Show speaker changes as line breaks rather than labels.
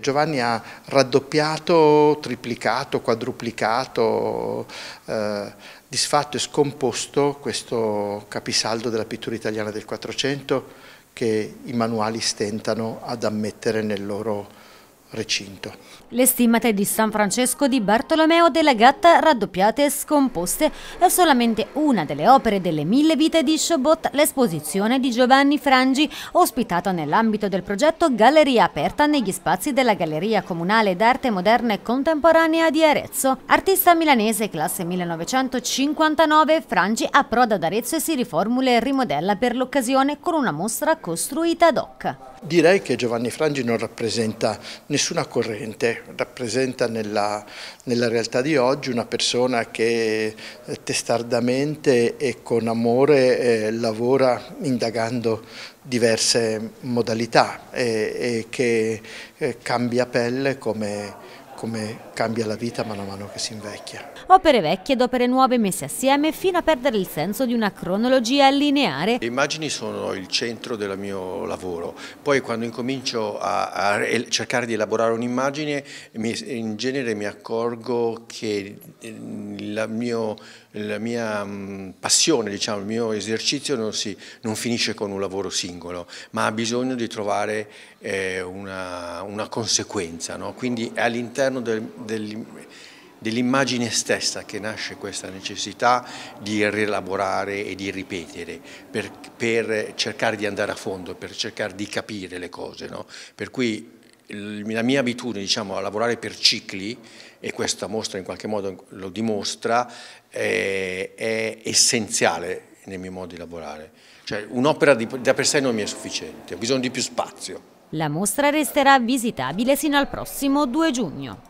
Giovanni ha raddoppiato, triplicato, quadruplicato, eh, disfatto e scomposto questo capisaldo della pittura italiana del Quattrocento che i manuali stentano ad ammettere nel loro recinto.
Le stimmate di San Francesco di Bartolomeo della Gatta raddoppiate e scomposte è solamente una delle opere delle mille vite di Chobot, l'esposizione di Giovanni Frangi, ospitata nell'ambito del progetto Galleria Aperta negli spazi della Galleria Comunale d'Arte Moderna e Contemporanea di Arezzo. Artista milanese classe 1959, Frangi approda ad Arezzo e si riformula e rimodella per l'occasione con una mostra costruita ad hoc.
Direi che Giovanni Frangi non rappresenta nessun nessuna corrente, rappresenta nella, nella realtà di oggi una persona che eh, testardamente e con amore eh, lavora indagando diverse modalità e, eh, e che eh, cambia pelle come, come cambia la vita man mano che si invecchia.
Opere vecchie ed opere nuove messe assieme fino a perdere il senso di una cronologia lineare.
Le immagini sono il centro del mio lavoro, poi quando incomincio a, a cercare di elaborare un'immagine in genere mi accorgo che eh, la, mio, la mia mm, passione, diciamo, il mio esercizio non, si, non, finisce con un lavoro singolo, ma ha bisogno di trovare eh, una, una, conseguenza, no? quindi all'interno all'interno del, del, dell'immagine stessa che nasce questa necessità di rielaborare e di ripetere per, per, cercare di andare a fondo, per cercare di capire le cose. No? Per cui la mia abitudine diciamo, a lavorare per cicli, e questa mostra in qualche modo lo dimostra, è, eh, è essenziale nei miei modi di lavorare. Cioè un'opera da per sé non mi è sufficiente, ho bisogno di più spazio.
La mostra resterà visitabile sino al prossimo 2 giugno.